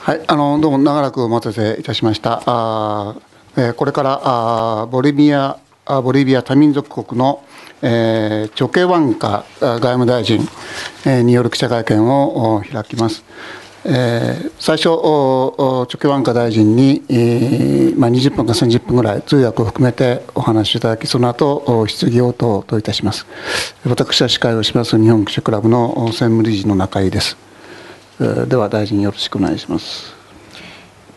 はい、あのどうも長らくお待たせいたしました。あえー、これからあボリビアあボリビア多民族国の、えー、チョケワンカ外務大臣、えー、による記者会見を開きます。えー、最初、おチョケワンカ大臣に、えーまあ、20分か30分ぐらい通訳を含めてお話しいただき、その後お質疑応答といたします。私は司会をします日本記者クラブの専務理事の中井です。Eh,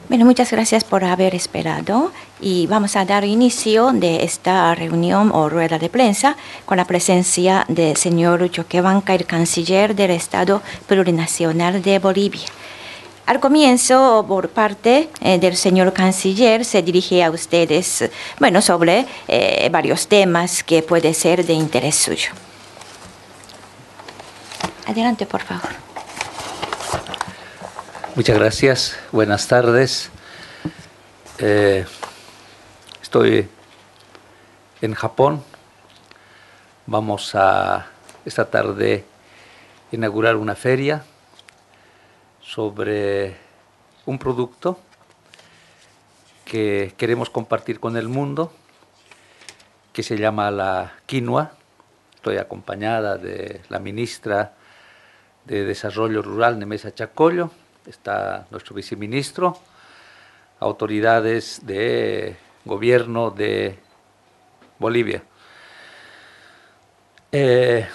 bueno, muchas gracias por haber esperado y vamos a dar inicio de esta reunión o rueda de prensa con la presencia del señor Choquebanca, el canciller del Estado Plurinacional de Bolivia. Al comienzo, por parte eh, del señor canciller, se dirige a ustedes, bueno, sobre eh, varios temas que puede ser de interés suyo. Adelante, por favor. Muchas gracias, buenas tardes. Eh, estoy en Japón. Vamos a esta tarde inaugurar una feria sobre un producto que queremos compartir con el mundo, que se llama la quinoa. Estoy acompañada de la ministra de Desarrollo Rural, Nemesa Chacollo, está nuestro viceministro, autoridades de gobierno de Bolivia. Eh,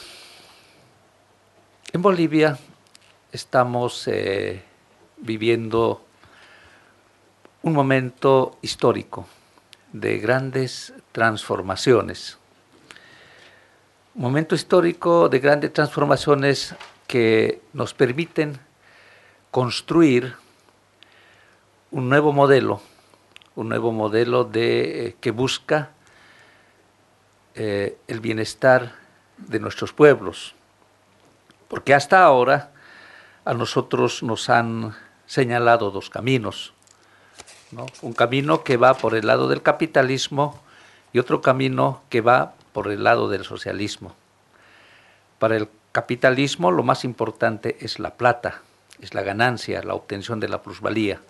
en Bolivia estamos eh, viviendo un momento histórico de grandes transformaciones. Un Momento histórico de grandes transformaciones que nos permiten construir un nuevo modelo, un nuevo modelo de, eh, que busca eh, el bienestar de nuestros pueblos. Porque hasta ahora a nosotros nos han señalado dos caminos. Un camino que va por el lado del capitalismo y otro camino que va por el lado del socialismo. Para el capitalismo lo más importante es la plata, es la ganancia, la obtención de la plusvalía.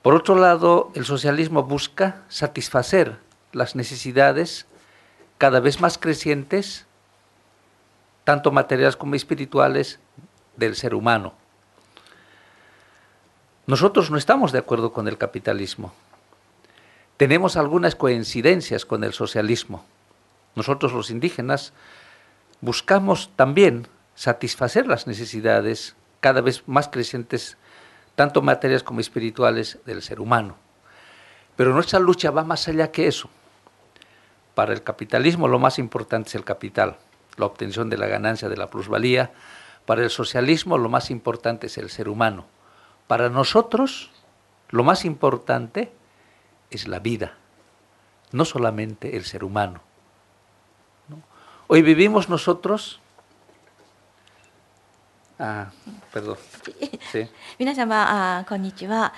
Por otro lado, el socialismo busca satisfacer las necesidades cada vez más crecientes, tanto materiales como espirituales, del ser humano. Nosotros no estamos de acuerdo con el capitalismo. Tenemos algunas coincidencias con el socialismo. Nosotros los indígenas buscamos también satisfacer las necesidades cada vez más crecientes, tanto materiales como espirituales, del ser humano. Pero nuestra lucha va más allá que eso. Para el capitalismo lo más importante es el capital, la obtención de la ganancia de la plusvalía. Para el socialismo lo más importante es el ser humano. Para nosotros lo más importante es la vida, no solamente el ser humano. Hoy vivimos nosotros. Ah, Sí. 皆様あこんにちは。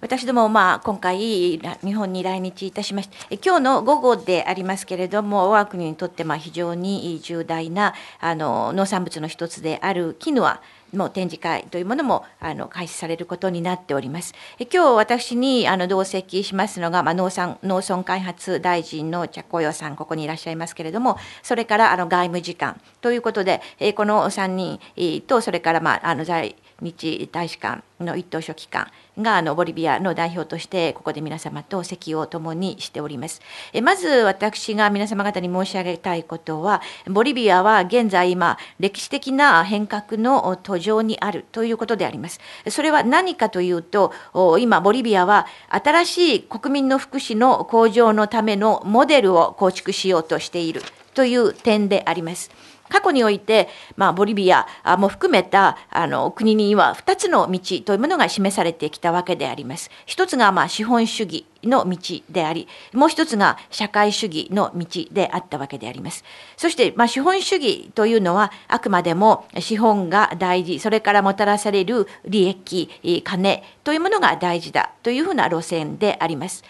私ども、まあ、今回日本に来日いたしまして今日の午後でありますけれども我が国にとってまあ非常に重大なあの農産物の一つであるキヌアも展示会というものもあの開始されることになっております。え今日私にあの同席しますのが、まあ、農産農村開発大臣の着雇用さんここにいらっしゃいますけれどもそれからあの外務次官ということで、えこの3人とそれから、まあ、あの財日大使館の一等書記官があのボリビアの代表としてここで皆様と席を共にしておりますえまず私が皆様方に申し上げたいことはボリビアは現在今歴史的な変革の途上にあるということでありますそれは何かというと今ボリビアは新しい国民の福祉の向上のためのモデルを構築しようとしているという点であります。過去において、まあ、ボリビアも含めたあの国には2つの道というものが示されてきたわけであります。一つがまあ資本主義の道であり、もう一つが社会主義の道であったわけであります。そして、まあ、資本主義というのは、あくまでも資本が大事、それからもたらされる利益、金というものが大事だというふうな路線であります。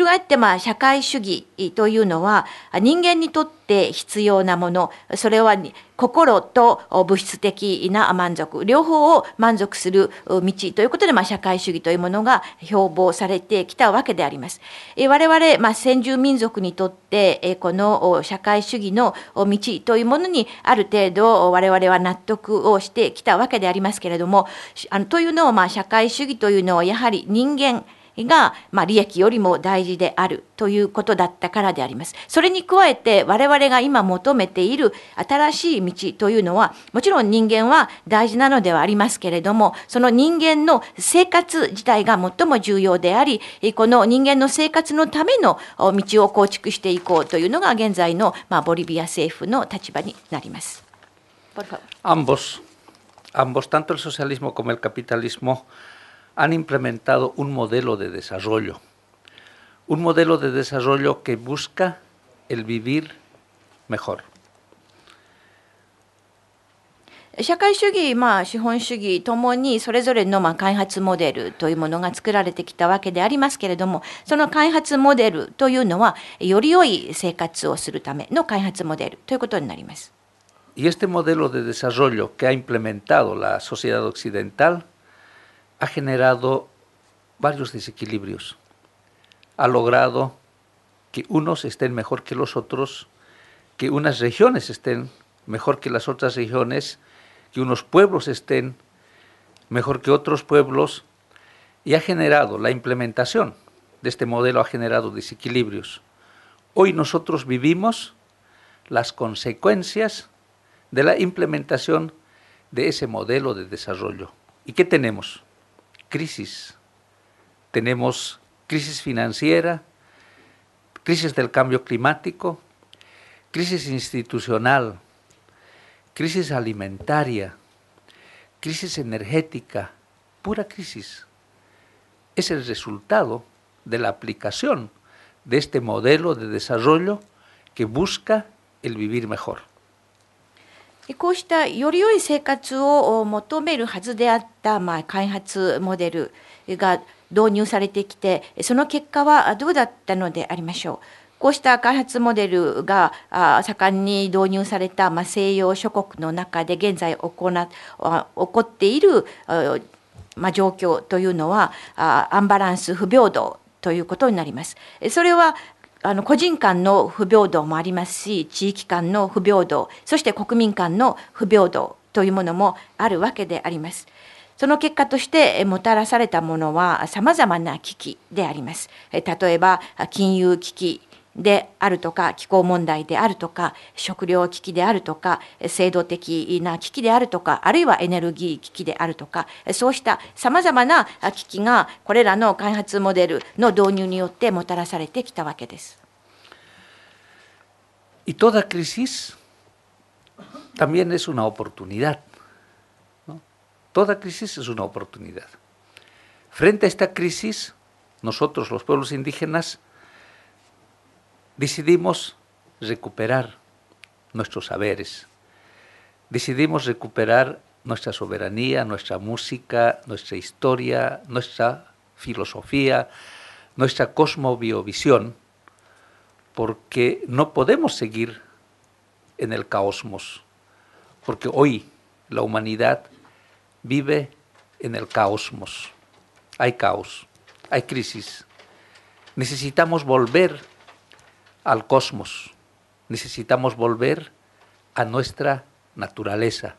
翻ってまあ社会主義というのは人間にとって必要なものそれは心と物質的な満足両方を満足する道ということで、まあ、社会主義というものが標榜されてきたわけであります。え我々、まあ、先住民族にとってえこの社会主義の道というものにある程度我々は納得をしてきたわけでありますけれどもあのというのを、まあ、社会主義というのはやはり人間が、まあ、利益よりも大事であるということだったからであります。それに加えて我々が今求めている新しい道というのはもちろん人間は大事なのではありますけれどもその人間の生活自体が最も重要でありこの人間の生活のための道を構築していこうというのが現在の、まあ、ボリビア政府の立場になります。Ambos, ambos, tanto el socialismo como el capitalismo han implementado un modelo de desarrollo, un modelo de desarrollo que busca el vivir mejor. Y este modelo de desarrollo que ha implementado la sociedad occidental ha generado varios desequilibrios. Ha logrado que unos estén mejor que los otros, que unas regiones estén mejor que las otras regiones, que unos pueblos estén mejor que otros pueblos, y ha generado la implementación de este modelo, ha generado desequilibrios. Hoy nosotros vivimos las consecuencias de la implementación de ese modelo de desarrollo. ¿Y qué tenemos? crisis. Tenemos crisis financiera, crisis del cambio climático, crisis institucional, crisis alimentaria, crisis energética, pura crisis. Es el resultado de la aplicación de este modelo de desarrollo que busca el vivir mejor. こうしたより良い生活を求めるはずであった、まあ、開発モデルが導入されてきてその結果はどうだったのでありましょう。こうした開発モデルが盛んに導入された、まあ、西洋諸国の中で現在行起こっている、まあ、状況というのはアンバランス不平等ということになります。それはあの個人間の不平等もありますし地域間の不平等そして国民間の不平等というものもあるわけであります。その結果としてもたらされたものは様々な危機であります。例えば金融危機であるとか気候問題であるとか食糧危機であるとか制度的な危機であるとかあるいはエネルギー危機であるとかそうしたさまざまな危機がこれらの開発モデルの導入によってもたらされてきたわけです。Y toda crisis también es una oportunidad. ¿no? Toda crisis es una oportunidad. Frente a esta crisis, nosotros, los pueblos indígenas, decidimos recuperar nuestros saberes, decidimos recuperar nuestra soberanía, nuestra música, nuestra historia, nuestra filosofía, nuestra cosmovisión porque no podemos seguir en el caosmos, porque hoy la humanidad vive en el caosmos. Hay caos, hay crisis. Necesitamos volver al cosmos, necesitamos volver a nuestra naturaleza,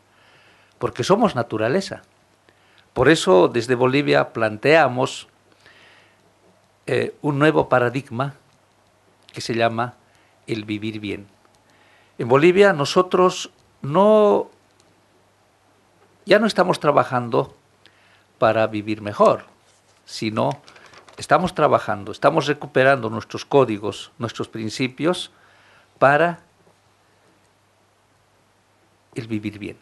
porque somos naturaleza. Por eso desde Bolivia planteamos eh, un nuevo paradigma que se llama el vivir bien. En Bolivia nosotros no, ya no estamos trabajando para vivir mejor, sino estamos trabajando, estamos recuperando nuestros códigos, nuestros principios para el vivir bien.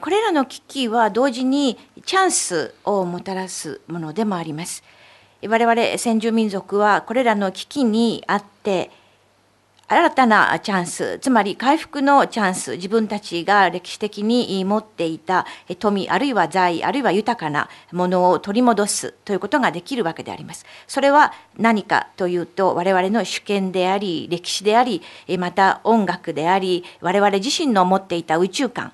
これらの危機は同時にチャンスをもたらすものでもあります。我々先住民族はこれらの危機にあって新たなチャンスつまり回復のチャンス自分たちが歴史的に持っていた富あるいは財あるいは豊かなものを取り戻すということができるわけであります。それは何かというと我々の主権であり歴史でありまた音楽であり我々自身の持っていた宇宙観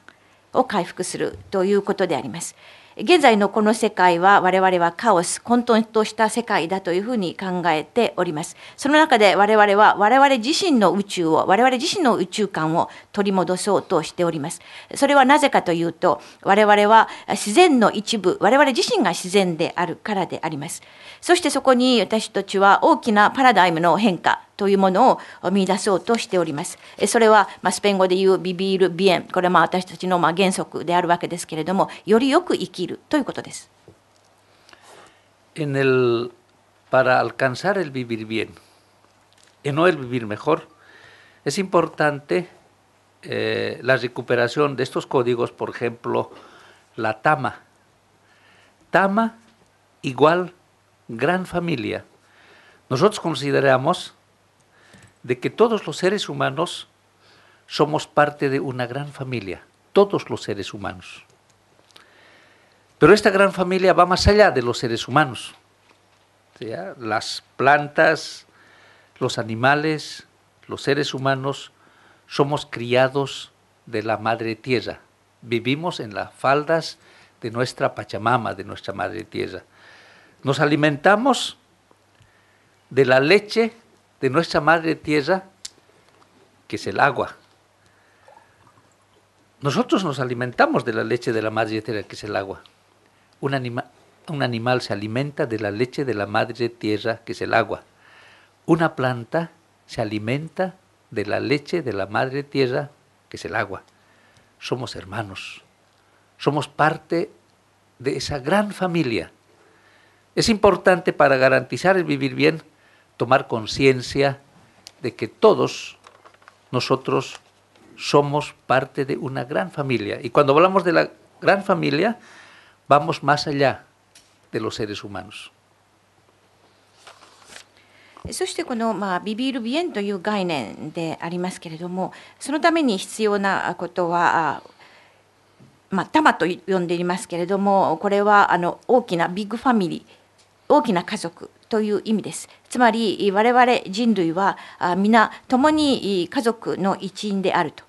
を回復するということであります。現在のこの世界は我々はカオス混沌とした世界だというふうに考えておりますその中で我々は我々自身の宇宙を我々自身の宇宙観を取り戻そうとしておりますそれはなぜかというと我々は自然の一部我々自身が自然であるからでありますそしてそこに私たちは大きなパラダイムの変化というものを見出そうとしております。それは、まスペイン語で言うビビール・ビエン、これはまあ私たちのま原則であるわけですけれども、よりよく生きるということです。En eh, el, para alcanzar el vivir bien, en no el vivir mejor, es importante eh, la recuperación de estos códigos, por ejemplo, la tama. Tama igual gran familia. Nosotros consideramos de que todos los seres humanos somos parte de una gran familia, todos los seres humanos. Pero esta gran familia va más allá de los seres humanos. Las plantas, los animales, los seres humanos, somos criados de la madre tierra. Vivimos en las faldas de nuestra Pachamama, de nuestra madre tierra. Nos alimentamos de la leche de nuestra madre tierra, que es el agua. Nosotros nos alimentamos de la leche de la madre tierra, que es el agua. Un, animal se alimenta de la leche de la madre tierra, que es el agua. Una planta se alimenta de la leche de la madre tierra, que es el agua. Somos hermanos, somos parte de esa gran familia. Es importante para garantizar el vivir bien tomar conciencia de que todos nosotros somos parte de una gran familia. Y cuando hablamos de la gran familia, vamos más allá de los seres humanos. そしてこの、まあ、ビビール鼻炎という概念でありますけれどもそのために必要なことは、まあ、玉と呼んでいますけれどもこれはあの大きなビッグファミリー大きな家族という意味です。つまり我々人類は皆共に家族の一員であると。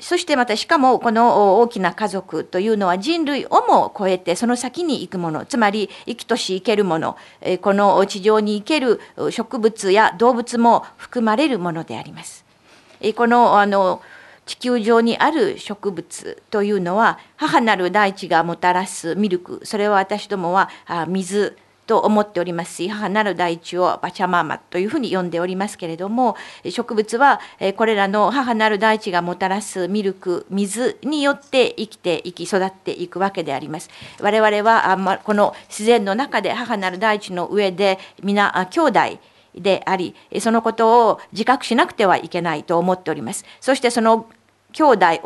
そしてまたしかもこの大きな家族というのは人類をも超えてその先に行くものつまり生きとし生けるものこの地上に生ける植物や動物も含まれるものであります。このあの地球上にある植物というのは母なる大地がもたらすミルクそれは私どもは水と思っておりますし母なる大地をバチャママというふうに呼んでおりますけれども植物はこれらの母なる大地がもたらすミルク水によって生きていき育っていくわけであります我々はこの自然の中で母なる大地の上で皆兄弟でありそのことを自覚しなくてはいけないと思っておりますそしてその Otro de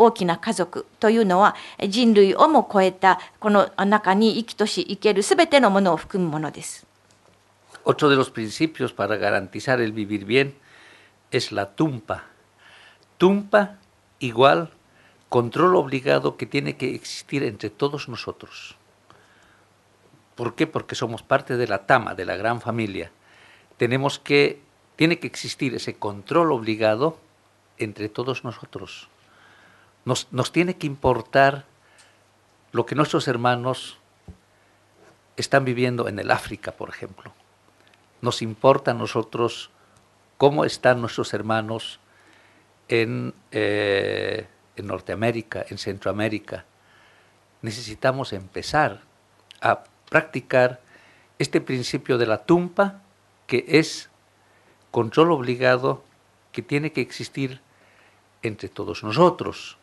los principios para garantizar el vivir bien es la tumpa. Tumpa igual control obligado que tiene que existir entre todos nosotros. ¿Por qué? Porque somos parte de la tama, de la gran familia. Tenemos que, tiene que existir ese control obligado entre todos nosotros. Nos, tiene que importar lo que nuestros hermanos están viviendo en el África, por ejemplo. Nos importa a nosotros cómo están nuestros hermanos en, eh, en Norteamérica, en Centroamérica. Necesitamos empezar a practicar este principio de la tumpa, que es control obligado que tiene que existir entre todos nosotros.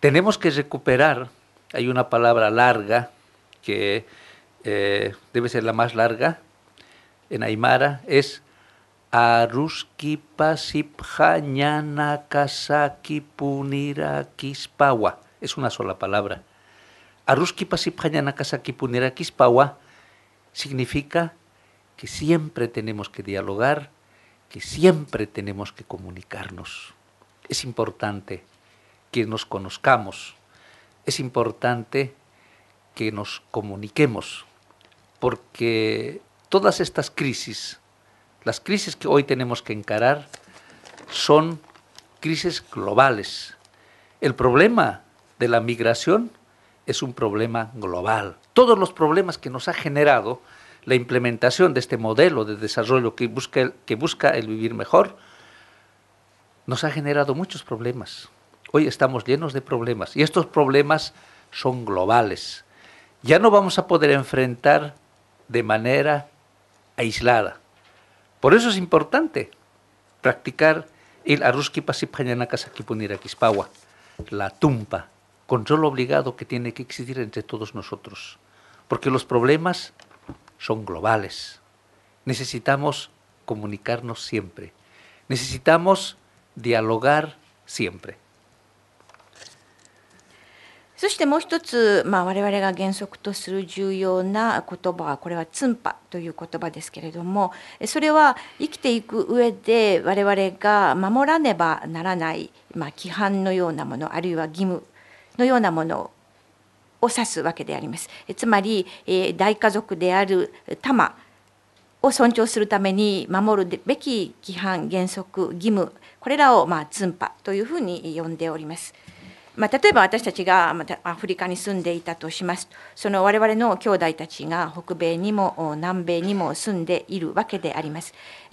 Tenemos que recuperar, hay una palabra larga que eh, debe ser la más larga en Aymara, es Aruskipasipjañanakasaki Es una sola palabra. punira significa que siempre tenemos que dialogar, que siempre tenemos que comunicarnos. Es importante que nos conozcamos, es importante que nos comuniquemos, porque todas estas crisis, las crisis que hoy tenemos que encarar, son crisis globales. El problema de la migración es un problema global. Todos los problemas que nos ha generado la implementación de este modelo de desarrollo que busca que busca el vivir mejor, nos ha generado muchos problemas. Hoy estamos llenos de problemas y estos problemas son globales. Ya no vamos a poder enfrentar de manera aislada. Por eso es importante practicar el aruski pasipañana la tumpa, control obligado que tiene que existir entre todos nosotros, porque los problemas son globales. Necesitamos comunicarnos siempre, necesitamos dialogar siempre. そしてもう一つ、まあ、我々が原則とする重要な言葉はこれは「ツンパ」という言葉ですけれどもそれは生きていく上で我々が守らねばならない、まあ、規範のようなものあるいは義務のようなものを指すわけであります。つまり、大家族である玉を尊重するために守るべき規範原則義務これらを、ツンパというふうに呼んでおります。まあ、例えば私たちがまたアフリカに住んでいたとしますその我々の兄弟たちが北米にも南米にも住んでいるわけであります、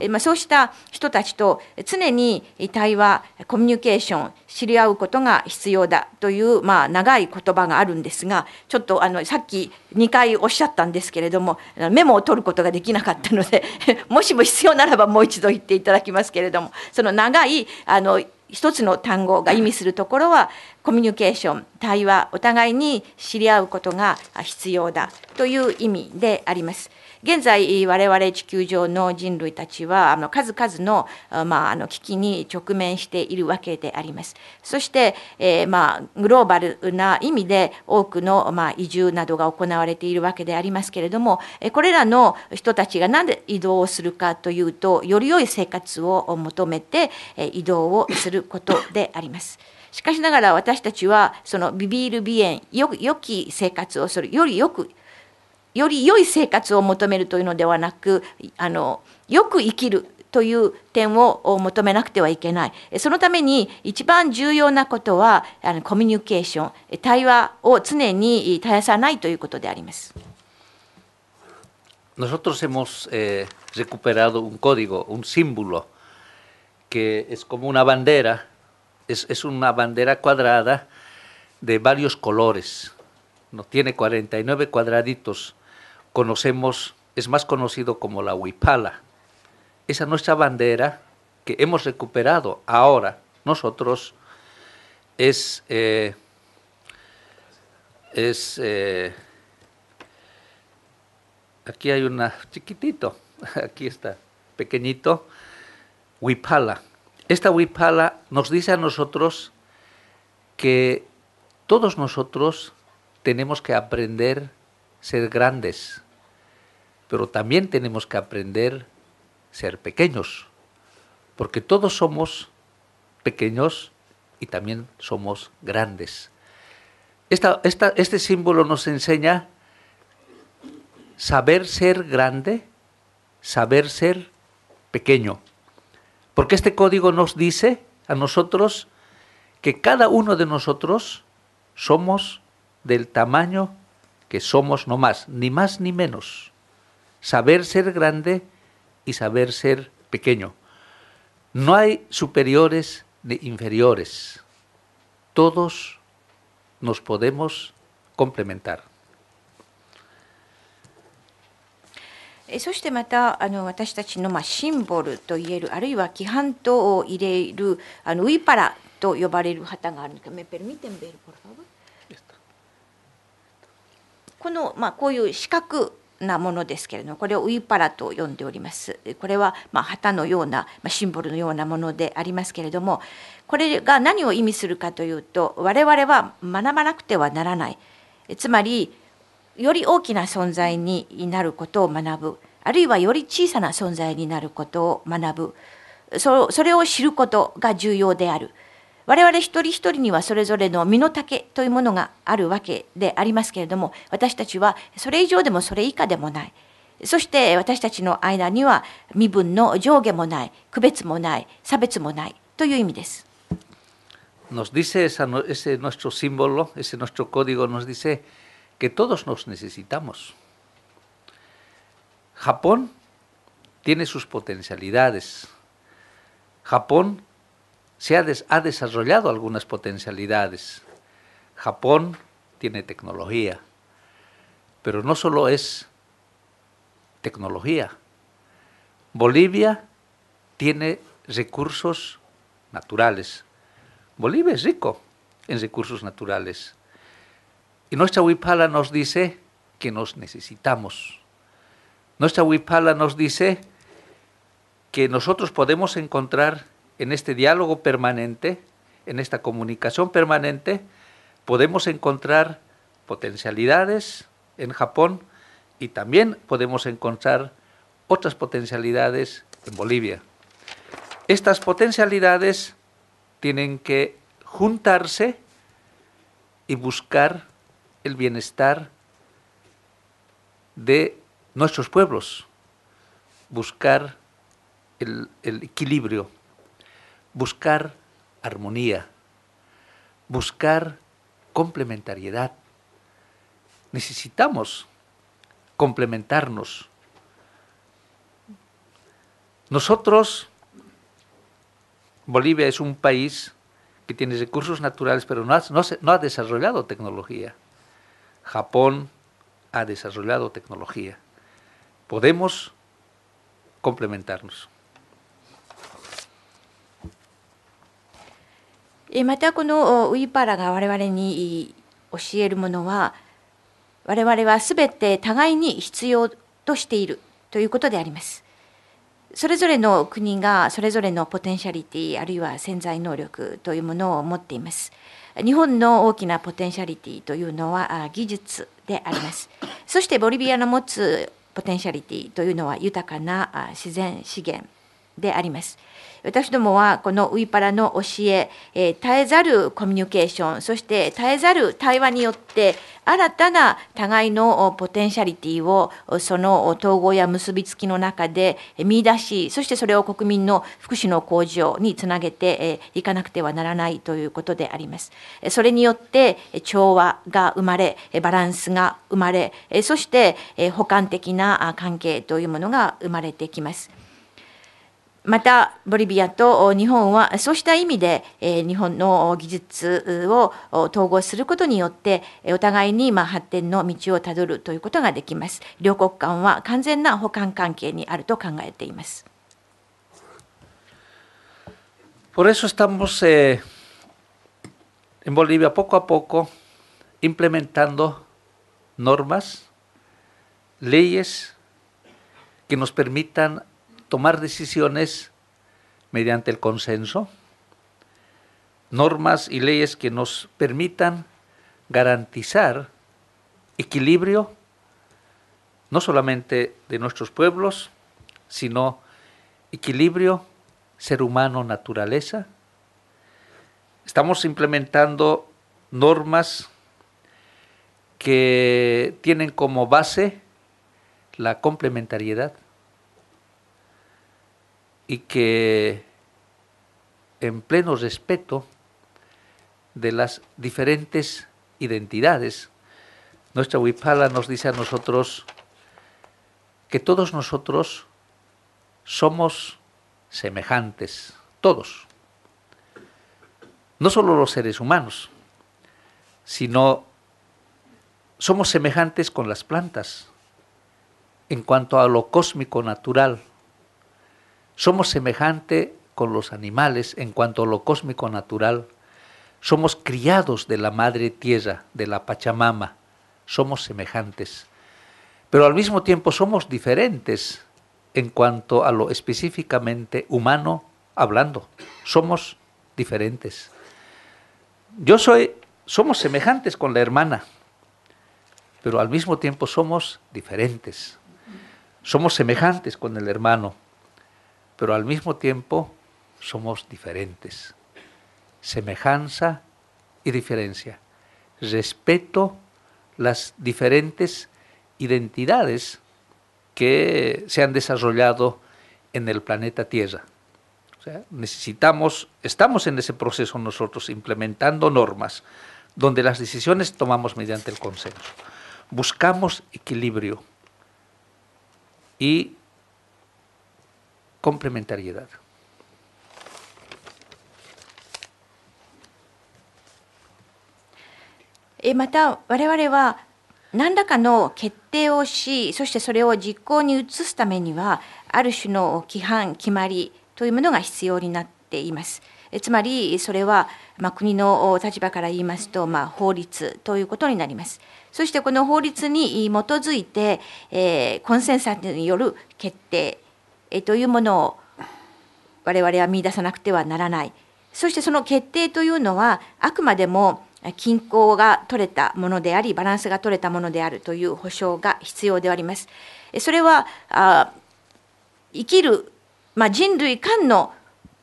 まあ、そうした人たちと常に対話コミュニケーション知り合うことが必要だという、まあ、長い言葉があるんですがちょっとあのさっき2回おっしゃったんですけれどもメモを取ることができなかったので もしも必要ならばもう一度言っていただきますけれどもその長いあの一つの単語が意味するところはコミュニケーション対話お互いに知り合うことが必要だという意味であります。現在我々地球上の人類たちはあの数々の,、まあ、あの危機に直面しているわけであります。そして、えー、まあ、グローバルな意味で多くの、まあ、移住などが行われているわけでありますけれどもこれらの人たちが何で移動をするかというとより良い生活を求めて移動をすることであります。しかしながら私たちはそのビビール鼻炎よ良き生活をするよりよくより良い生活を求めるというのではなくあのよく生きるという点を求めなくてはいけない。そのために一番重要なことはあのコミュニケーション、対話を常に絶やさないということであります。Nosotros hemos eh, recuperado un código, un símbolo que es como una bandera es, una bandera cuadrada de varios colores, ¿no? tiene 49 cuadraditos. Conocemos, es más conocido como la huipala. Esa nuestra bandera que hemos recuperado ahora nosotros es, eh, es eh, aquí hay una chiquitito, aquí está, pequeñito, huipala esta Wipala nos dice a nosotros que todos nosotros tenemos que aprender ser grandes, pero también tenemos que aprender ser pequeños, porque todos somos pequeños y también somos grandes. este símbolo nos enseña saber ser grande, saber ser pequeño. Porque este código nos dice a nosotros que cada uno de nosotros somos del tamaño que somos no más, ni más ni menos. Saber ser grande y saber ser pequeño. No hay superiores ni inferiores. Todos nos podemos complementar. そしてまたあの私たちのまあシンボルといえるあるいは規範とを入れるあのウイパラと呼ばれる旗があるんですがこのまあこういう四角なものですけれどもこれをウイパラと呼んでおりますこれはまあ旗のような、まあ、シンボルのようなものでありますけれどもこれが何を意味するかというと我々は学ばなくてはならないつまりより大きな存在になることを学ぶあるいはより小さな存在になることを学ぶそれを知ることが重要である我々一人一人にはそれぞれの身の丈というものがあるわけでありますけれども私たちはそれ以上でもそれ以下でもないそして私たちの間には身分の上下もない区別もない差別もないという意味です。Nos dice esa, ese nuestro símbolo, ese nuestro código nos dice que todos nos necesitamos. Japón tiene sus potencialidades. Japón se ha, ha desarrollado algunas potencialidades. Japón tiene tecnología, pero no solo es tecnología. Bolivia tiene recursos naturales. Bolivia es rico en recursos naturales. Y nuestra Wipala nos dice que nos necesitamos. Nuestra Wipala nos dice que nosotros podemos encontrar en este diálogo permanente, en esta comunicación permanente, podemos encontrar potencialidades en Japón y también podemos encontrar otras potencialidades en Bolivia. Estas potencialidades tienen que juntarse y buscar el bienestar de nuestros pueblos, buscar el, equilibrio, buscar armonía, buscar complementariedad. Necesitamos complementarnos. Nosotros, Bolivia es un país que tiene recursos naturales, pero no ha desarrollado tecnología. Japón ha desarrollado tecnología. Podemos complementarnos. またこのウィパラが我々に教えるものは我々はすべて互いに必要としているということであります。それぞれの国がそれぞれのポテンシャリティあるいは潜在能力というものを持っています。日本の大きなポテンシャリティというのは技術でありますそしてボリビアの持つポテンシャリティというのは豊かな自然資源であります私どもはこのウィパラの教ええー、絶えざるコミュニケーションそして絶えざる対話によって新たな互いのポテンシャリティをその統合や結びつきの中で見出しそしてそれを国民の福祉の向上につなげていかなくてはならないということでありますそれによって調和が生まれバランスが生まれそして補完的な関係というものが生まれてきます。またボリビアと日本はそうした意味で日本の技術を統合することによってお互いに発展の道をたどるということができます両国間は完全な補完関係にあると考えています Por eso estamos e n Bolivia poco a poco implementando normas, leyes que nos permitan tomar decisiones mediante el consenso, normas y leyes que nos permitan garantizar equilibrio no solamente de nuestros pueblos, sino equilibrio ser humano naturaleza. Estamos implementando normas que tienen como base la complementariedad y que en pleno respeto de las diferentes identidades, nuestra Wipala nos dice a nosotros que todos nosotros somos semejantes, todos. No solo los seres humanos, sino somos semejantes con las plantas en cuanto a lo cósmico natural somos semejante con los animales en cuanto a lo cósmico natural. Somos criados de la madre tierra, de la Pachamama. Somos semejantes. Pero al mismo tiempo somos diferentes en cuanto a lo específicamente humano hablando. Somos diferentes. Yo soy, somos semejantes con la hermana, pero al mismo tiempo somos diferentes. Somos semejantes con el hermano, pero al mismo tiempo somos diferentes. Semejanza y diferencia. Respeto las diferentes identidades que se han desarrollado en el planeta Tierra. necesitamos, estamos en ese proceso nosotros implementando normas donde las decisiones tomamos mediante el consenso. Buscamos equilibrio y complementariedad. また我々は何らかの決定をしそしてそれを実行に移すためにはある種の規範決まりというものが必要になっています。つまりそれは、ま国の立場から言いますと、ま法律ということになります。そしてこの法律に基づいて、えコンセンサスによる決定えというものを我々は見出さなくてはならないそしてその決定というのはあくまでも均衡が取れたものでありバランスが取れたものであるという保証が必要であります。それはあ生きる、まあ、人類間の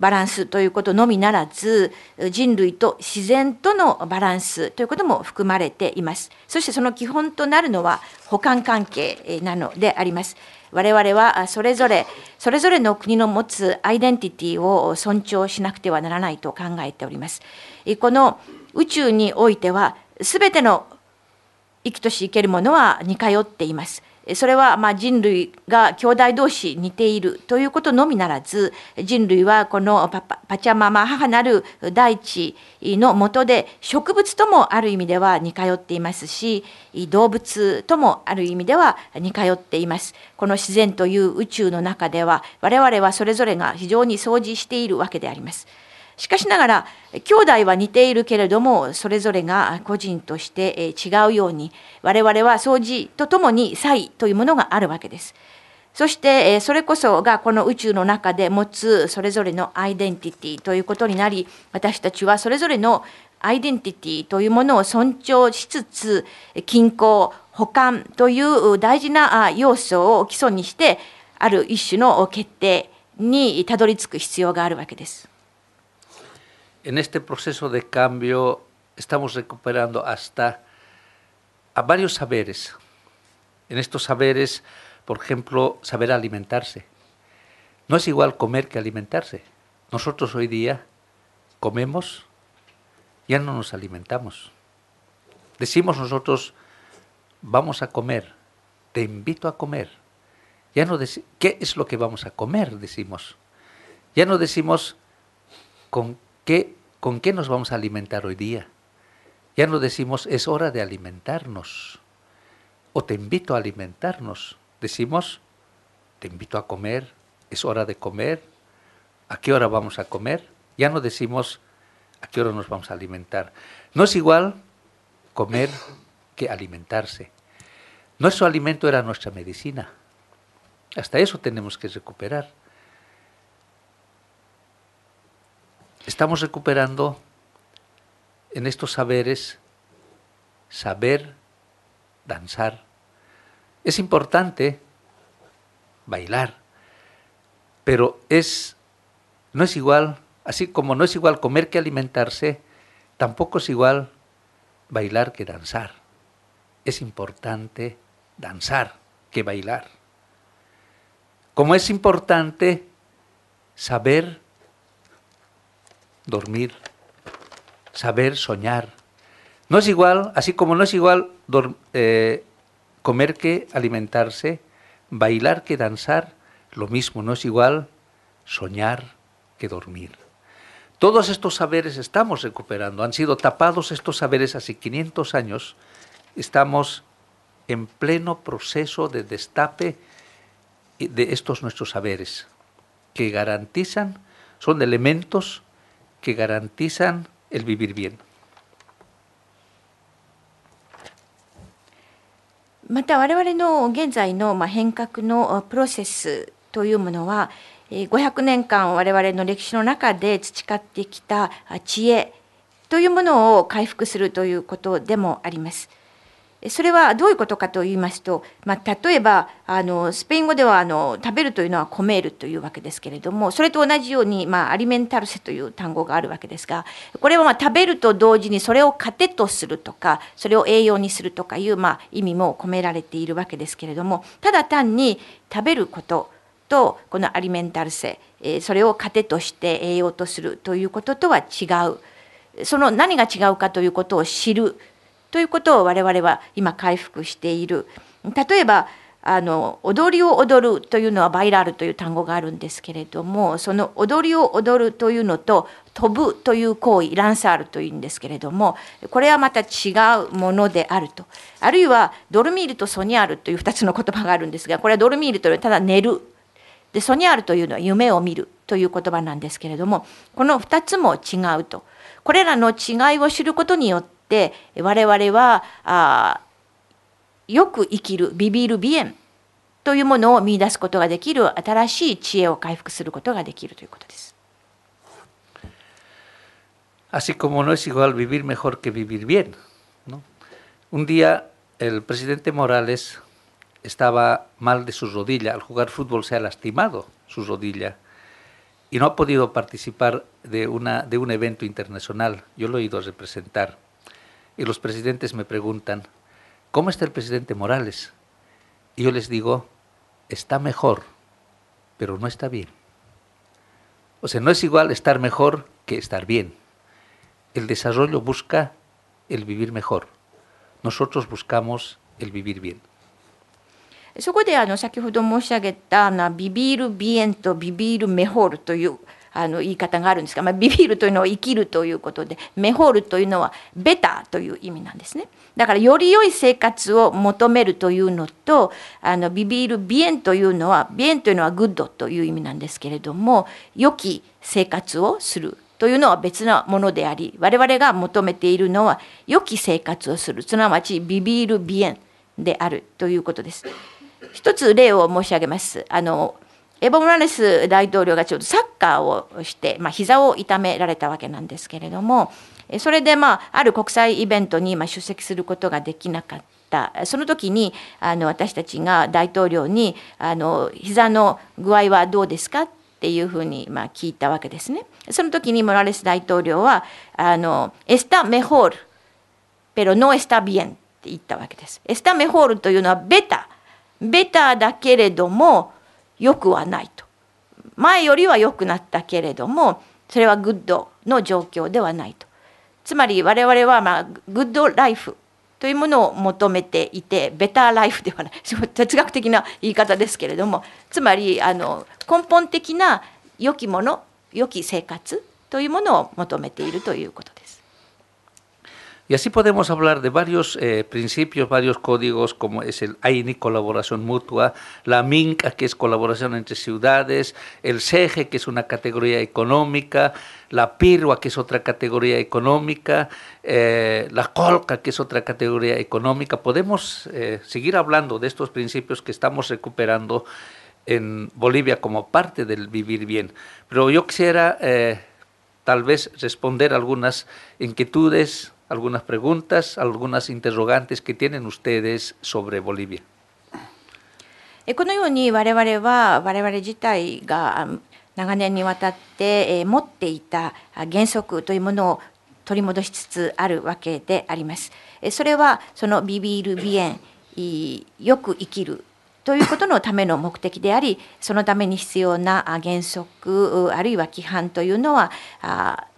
バランスということのみならず人類と自然とのバランスということも含まれていますそしてその基本となるのは補完関係なのであります我々はそれぞれそれぞれの国の持つアイデンティティを尊重しなくてはならないと考えておりますこの宇宙においては全ての生きとし生けるものは似通っていますそれはま人類が兄弟同士似ているということのみならず人類はこのパパパチャママ母なる大地のもとで植物ともある意味では似通っていますし動物ともある意味では似通っていますこの自然という宇宙の中では我々はそれぞれが非常に相似しているわけであります。しかしながら兄弟は似ているけれどもそれぞれが個人として違うように我々は掃除とともに差異というものがあるわけです。そしてそれこそがこの宇宙の中で持つそれぞれのアイデンティティということになり私たちはそれぞれのアイデンティティというものを尊重しつつ均衡補完という大事な要素を基礎にしてある一種の決定にたどり着く必要があるわけです。en este proceso de cambio estamos recuperando hasta a varios saberes. En estos saberes, por ejemplo, saber alimentarse. No es igual comer que alimentarse. Nosotros hoy día comemos, ya no nos alimentamos. Decimos nosotros, vamos a comer, te invito a comer. Ya no ¿qué es lo que vamos a comer? Decimos. Ya no decimos con ¿Con qué nos vamos a alimentar hoy día? Ya no decimos, es hora de alimentarnos. O te invito a alimentarnos. Decimos, te invito a comer, es hora de comer. ¿A qué hora vamos a comer? Ya no decimos, ¿a qué hora nos vamos a alimentar? No es igual comer que alimentarse. Nuestro alimento era nuestra medicina. Hasta eso tenemos que recuperar. estamos recuperando en estos saberes saber danzar. Es importante bailar, pero es no es igual, así como no es igual comer que alimentarse, tampoco es igual bailar que danzar. Es importante danzar que bailar. Como es importante saber dormir, saber soñar. No es igual, así como no es igual eh, comer que alimentarse, bailar que danzar, lo mismo, no es igual soñar que dormir. Todos estos saberes estamos recuperando, han sido tapados estos saberes hace 500 años, estamos en pleno proceso de destape de estos nuestros saberes, que garantizan, son elementos que garantizan el vivir bien. また我々の現在の変革のプロセスというものは500年間我々の歴史の中で培ってきた知恵というものを回復するということでもあります。それはどういうことかと言いますと、まあ、例えばあのスペイン語ではあの食べるというのはコメールというわけですけれどもそれと同じように、まあ、アリメンタルセという単語があるわけですがこれはまあ食べると同時にそれを糧とするとかそれを栄養にするとかいう、まあ、意味も込められているわけですけれどもただ単に食べることとこのアリメンタルセそれを糧として栄養とするということとは違うその何が違うかということを知る。ということを我々は今回復している例えばあの踊りを踊るというのはバイラルという単語があるんですけれどもその踊りを踊るというのと飛ぶという行為ランサールというんですけれどもこれはまた違うものであるとあるいはドルミールとソニャールという2つの言葉があるんですがこれはドルミールというのはただ寝るでソニャールというのは夢を見るという言葉なんですけれどもこの2つも違うとこれらの違いを知ることによって Así como no es igual vivir mejor que vivir bien. ¿no? Un día el presidente Morales estaba mal de su rodilla. Al jugar fútbol se ha lastimado su rodilla y no ha podido participar de, una, de un evento internacional. Yo lo he ido a representar y los presidentes me preguntan, ¿cómo está el presidente Morales? Y yo les digo, está mejor, pero no está bien. O sea, no es igual estar mejor que estar bien. El desarrollo busca el vivir mejor. Nosotros buscamos el vivir bien. あの言い方があるんですが、まあ、ビビるというのは生きるということでメホールというのはベターという意味なんですねだからより良い生活を求めるというのとあのビビるビエンというのはビエンというのはグッドという意味なんですけれども良き生活をするというのは別なものであり我々が求めているのは良き生活をするすなわちビビるビエンであるということです。一つ例を申し上げます。あのエボ・モラレス大統領がちょうどサッカーをして、まあ、膝を痛められたわけなんですけれどもそれで、まあ、ある国際イベントに、まあ、出席することができなかった。その時にあの私たちが大統領にあの膝の具合はどうですかっていうふうにまあ聞いたわけですね。その時にモラレス大統領はあのエスタメホールペロノエスタビエンって言ったわけです。エスタメホールというのはベタベタだけれども良くはないと前よりは良くなったけれどもそれはグッドの状況ではないとつまり我々はまあグッドライフというものを求めていてベターライフではない 哲学的な言い方ですけれどもつまりあの根本的な良きもの良き生活というものを求めているということです。Y así podemos hablar de varios eh, principios, varios códigos, como es el AINI, colaboración mutua, la MINCA, que es colaboración entre ciudades, el CEGE, que es una categoría económica, la PIRUA, que es otra categoría económica, eh, la COLCA, que es otra categoría económica. Podemos eh, seguir hablando de estos principios que estamos recuperando en Bolivia como parte del vivir bien. Pero yo quisiera tal vez responder algunas inquietudes, algunas preguntas, algunas interrogantes que tienen ustedes sobre Bolivia. このように我々は我々自体が長年にわたって持っていた原則というものを取り戻しつつあるわけであります。それはそのビビールエン、よく生きるということのための目的でありそのために必要な原則あるいは規範というのは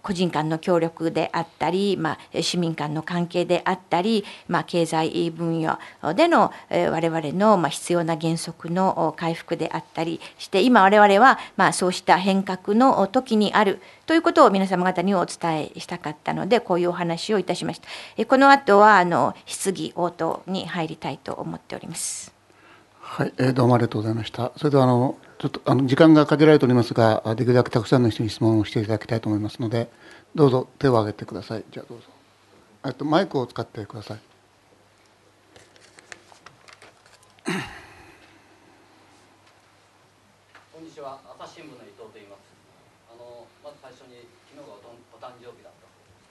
個人間の協力であったり、まあ、市民間の関係であったり、まあ、経済分野での我々のま必要な原則の回復であったりして今我々はまそうした変革の時にあるということを皆様方にお伝えしたかったのでこういうお話をいたしました。この後はあの質疑応答に入りたいと思っております。はい、えー、どうもありがとうございました。それではあのちょっとあの時間が限られておりますが、できるだけたくさんの人に質問をしていただきたいと思いますので、どうぞ手を挙げてください。じゃあどうぞ。えっとマイクを使ってください。こんにちは、朝日新聞の伊藤と言います。あのまず最初に昨日がお誕生日だっ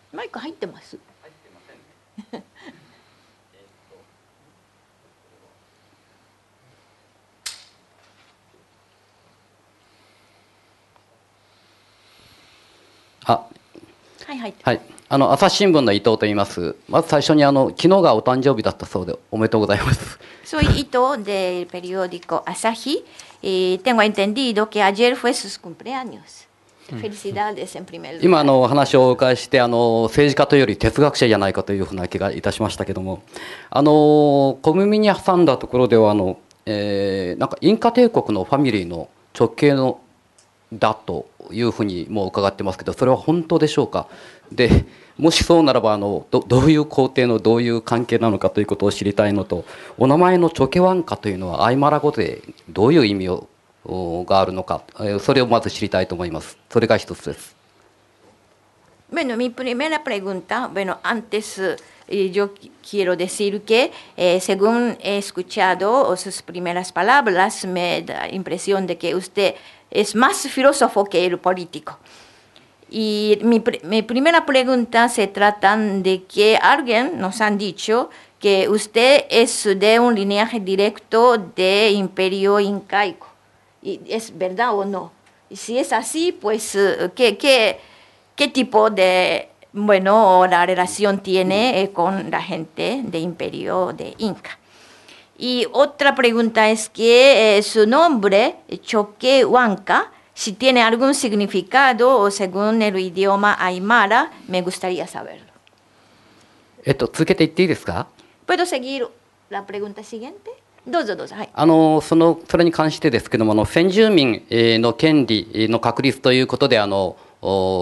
た。マイク入ってます。入ってません、ね。はいはい、はい、あの朝日新聞の伊藤と言いますまず最初にあの昨日がお誕生日だったそうでおめでとうございます tengo entendido que ayer fue s u cumpleaños 今あのお話をお伺いしてあの政治家というより哲学者じゃないかというふうな気がいたしましたけどもあの小耳に挟んだところではあの、えー、なんかインカ帝国のファミリーの直系のだというふうにもう伺ってますけどそれは本当でしょうかでもしそうならばあのどどういう工程のどういう関係なのかということを知りたいのとお名前のチョケワンカというのはアイマラ語でどういう意味をがあるのかそれをまず知りたいと思いますそれが一つです。Bueno, mi primera pregunta, bueno, antes eh, yo quiero decir que eh, según he escuchado sus primeras palabras, me da impresión de que usted es más filósofo que el político. Y mi, primera pregunta se trata de que alguien nos han dicho que usted es de un linaje directo de imperio incaico. Y ¿Es verdad o no? Y si es así, pues, eh, ¿qué, qué tipo de bueno, la relación tiene eh, con la gente de imperio de Inca? Y otra pregunta es que eh, su nombre, Choquehuanca, si tiene algún significado o según el idioma aymara, me gustaría saberlo. Esto, ¿Puedo seguir la pregunta siguiente? どうぞどうぞ、はい、あのそのそれに関してですけどもあの先住民の権利の確立ということであの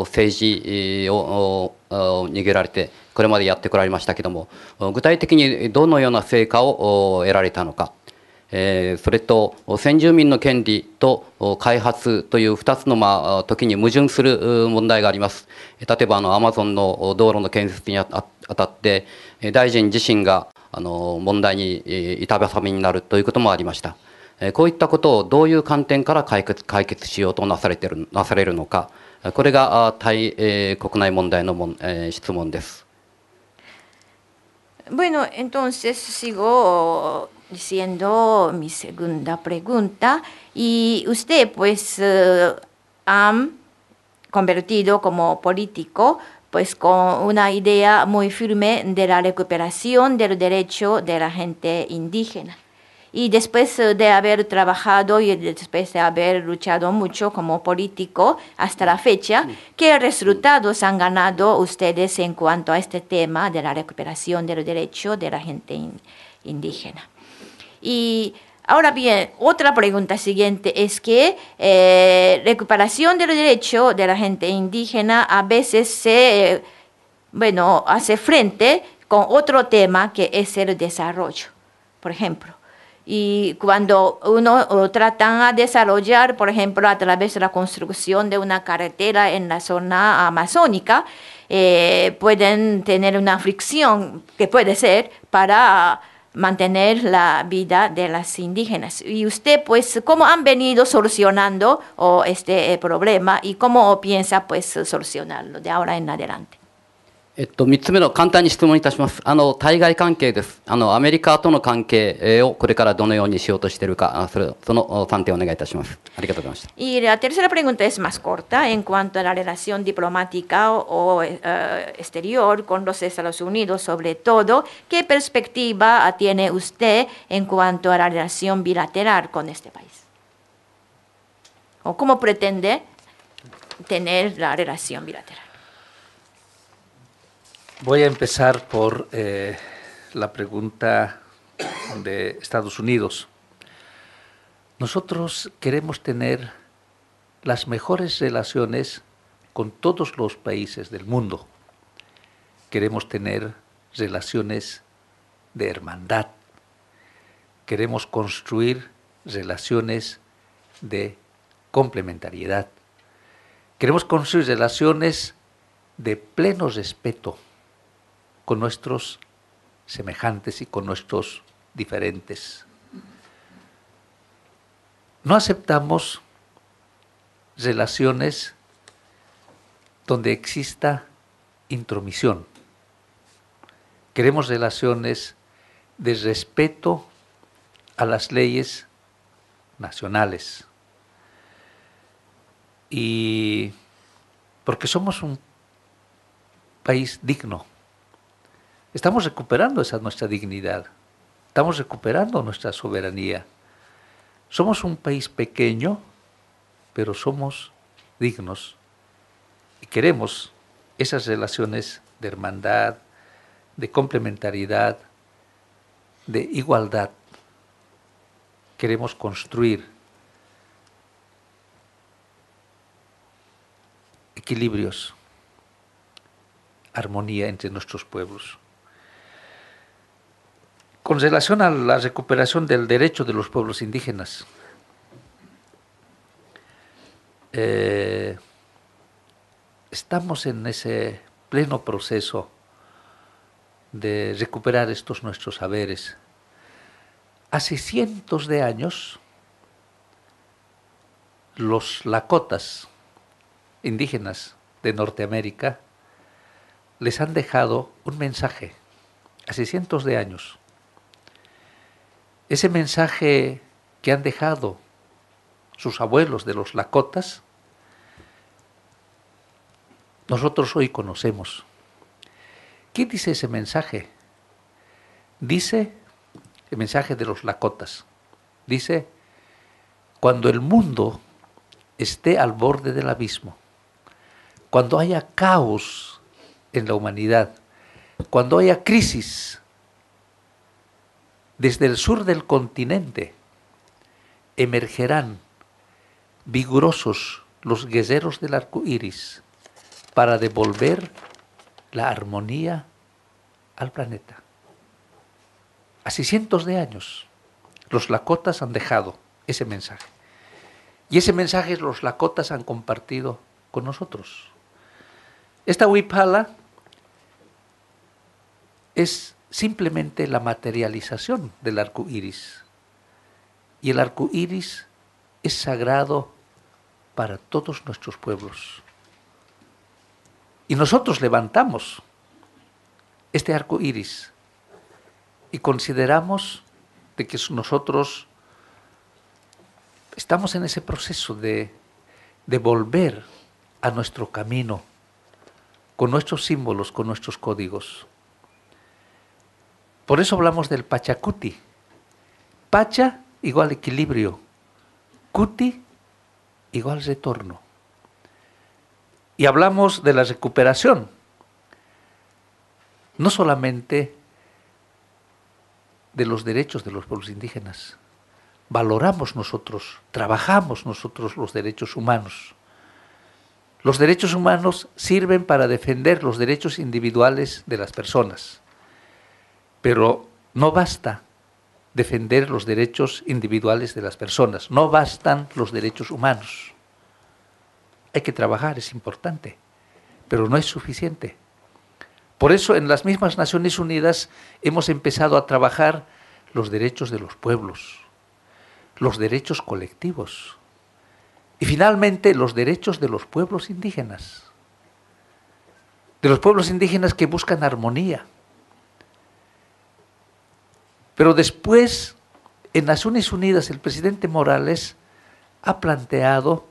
政治を逃げられてこれまでやってこられましたけども、具体的にどのような成果を得られたのか、えそれと先住民の権利と開発という2つの、ま時に矛盾する問題があります。例えばあのアマゾンの道路の建設にあたって大臣自身があの問題に板挟みになるということもありました。こういったことをどういう観点から解決解決しようとなされてるなされるのか、これが対、えー、国内問題のも、えー、質問です。Bueno, entonces sigo diciendo mi segunda pregunta y usted pues eh, ha convertido como político pues con una idea muy firme de la recuperación del derecho de la gente indígena y después eh, de haber trabajado y después de haber luchado mucho como político hasta la fecha, ¿qué resultados han ganado ustedes en cuanto a este tema de la recuperación de los derechos de la gente indígena? Y ahora bien, otra pregunta siguiente es que eh, recuperación de los derechos de la gente indígena a veces se, bueno, hace frente con otro tema que es el desarrollo, por ejemplo y cuando uno trata a desarrollar, por ejemplo, a través de la construcción de una carretera en la zona amazónica, eh, pueden tener una fricción que puede ser para mantener la vida de las indígenas. Y usted, pues, ¿cómo han venido solucionando este eh, problema y cómo piensa, pues, solucionarlo de ahora en adelante? えっと、3つ目の簡単に質問いたします。あの、対外関係です。あの、アメリカとの関係をこれからどのようにしようとしているか、それその3点お願いいたします。ありがとうございました。Y la tercera pregunta es más corta en cuanto a la relación diplomática o, o exterior con los Estados Unidos, sobre todo, ¿qué perspectiva tiene usted en cuanto a la relación bilateral con este país? ¿O cómo pretende tener la relación bilateral? Voy a empezar por eh, la pregunta de Estados Unidos. Nosotros queremos tener las mejores relaciones con todos los países del mundo. Queremos tener relaciones de hermandad. Queremos construir relaciones de complementariedad. Queremos construir relaciones de pleno respeto con nuestros semejantes y con nuestros diferentes. No aceptamos relaciones donde exista intromisión. Queremos relaciones de respeto a las leyes nacionales. Y porque somos un país digno, estamos recuperando esa nuestra dignidad, estamos recuperando nuestra soberanía. Somos un país pequeño, pero somos dignos y queremos esas relaciones de hermandad, de complementariedad, de igualdad. Queremos construir equilibrios, armonía entre nuestros pueblos con relación a la recuperación del derecho de los pueblos indígenas. Eh, estamos en ese pleno proceso de recuperar estos nuestros saberes. Hace cientos de años, los lacotas indígenas de Norteamérica les han dejado un mensaje, hace cientos de años ese mensaje que han dejado sus abuelos de los lacotas, nosotros hoy conocemos. ¿Qué dice ese mensaje? Dice el mensaje de los lacotas. Dice, cuando el mundo esté al borde del abismo, cuando haya caos en la humanidad, cuando haya crisis, desde el sur del continente emergerán vigorosos los guerreros del arco iris para devolver la armonía al planeta. Hace cientos de años los lacotas han dejado ese mensaje. Y ese mensaje los lacotas han compartido con nosotros. Esta wipala es simplemente la materialización del arco iris. Y el arco iris es sagrado para todos nuestros pueblos. Y nosotros levantamos este arco iris y consideramos de que nosotros estamos en ese proceso de, de volver a nuestro camino con nuestros símbolos, con nuestros códigos. Por eso hablamos del pachacuti. Pacha igual equilibrio, cuti igual retorno. Y hablamos de la recuperación, no solamente de los derechos de los pueblos indígenas. Valoramos nosotros, trabajamos nosotros los derechos humanos. Los derechos humanos sirven para defender los derechos individuales de las personas. Pero no basta defender los derechos individuales de las personas, no bastan los derechos humanos. Hay que trabajar, es importante, pero no es suficiente. Por eso en las mismas Naciones Unidas hemos empezado a trabajar los derechos de los pueblos, los derechos colectivos y finalmente los derechos de los pueblos indígenas, de los pueblos indígenas que buscan armonía, pero después, en Naciones Unidas, el presidente Morales ha planteado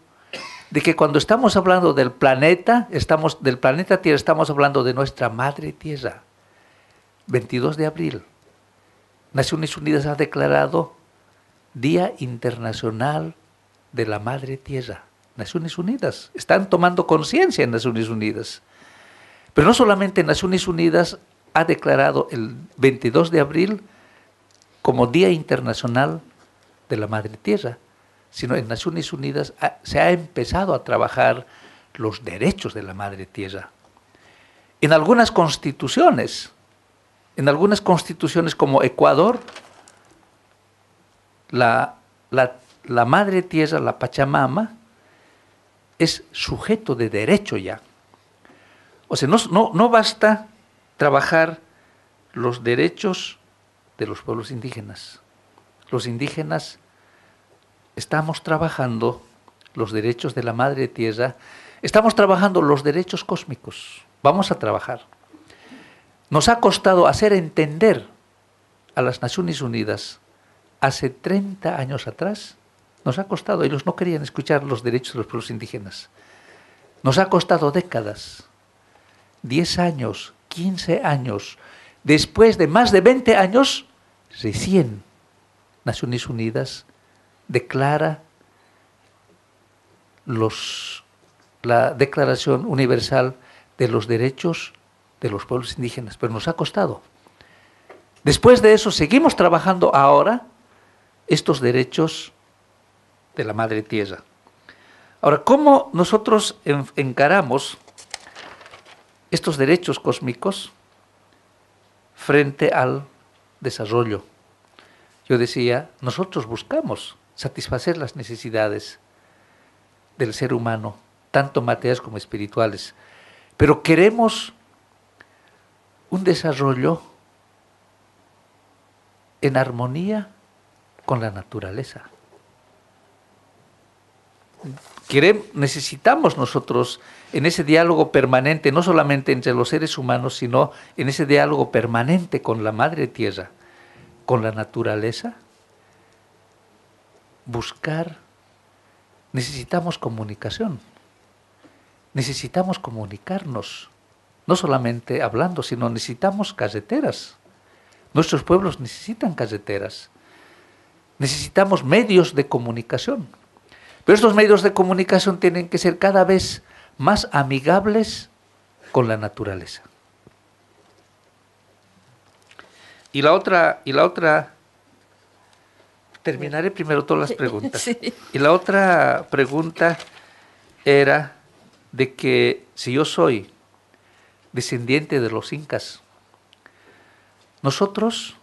de que cuando estamos hablando del planeta, estamos del planeta Tierra, estamos hablando de nuestra madre Tierra. 22 de abril, Naciones Unidas ha declarado Día Internacional de la Madre Tierra. Naciones Unidas, están tomando conciencia en Naciones Unidas. Pero no solamente Naciones Unidas ha declarado el 22 de abril como Día Internacional de la Madre Tierra, sino en Naciones Unidas se ha empezado a trabajar los derechos de la Madre Tierra. En algunas constituciones, en algunas constituciones como Ecuador, la, Madre Tierra, la Pachamama, es sujeto de derecho ya. O sea, no, no basta trabajar los derechos de los pueblos indígenas. Los indígenas estamos trabajando los derechos de la madre tierra, estamos trabajando los derechos cósmicos, vamos a trabajar. Nos ha costado hacer entender a las Naciones Unidas hace 30 años atrás, nos ha costado, ellos no querían escuchar los derechos de los pueblos indígenas, nos ha costado décadas, 10 años, 15 años, después de más de 20 años, Recién Naciones Unidas declara los, la Declaración Universal de los Derechos de los Pueblos Indígenas, pero nos ha costado. Después de eso, seguimos trabajando ahora estos derechos de la Madre Tierra. Ahora, ¿cómo nosotros encaramos estos derechos cósmicos frente al desarrollo. Yo decía, nosotros buscamos satisfacer las necesidades del ser humano, tanto materiales como espirituales, pero queremos un desarrollo en armonía con la naturaleza necesitamos nosotros en ese diálogo permanente, no solamente entre los seres humanos, sino en ese diálogo permanente con la Madre Tierra, con la naturaleza, buscar, necesitamos comunicación, necesitamos comunicarnos, no solamente hablando, sino necesitamos carreteras. Nuestros pueblos necesitan carreteras, necesitamos medios de comunicación pero estos medios de comunicación tienen que ser cada vez más amigables con la naturaleza. Y la otra, y la otra, terminaré primero todas las preguntas. Y la otra pregunta era de que si yo soy descendiente de los incas, nosotros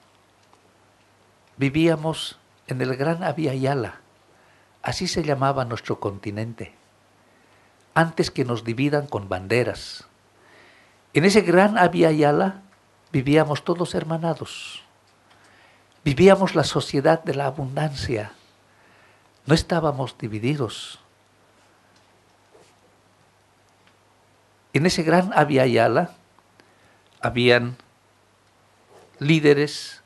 vivíamos en el gran Aviala Así se llamaba nuestro continente, antes que nos dividan con banderas. En ese gran Abya vivíamos todos hermanados, vivíamos la sociedad de la abundancia, no estábamos divididos. En ese gran Abya habían líderes,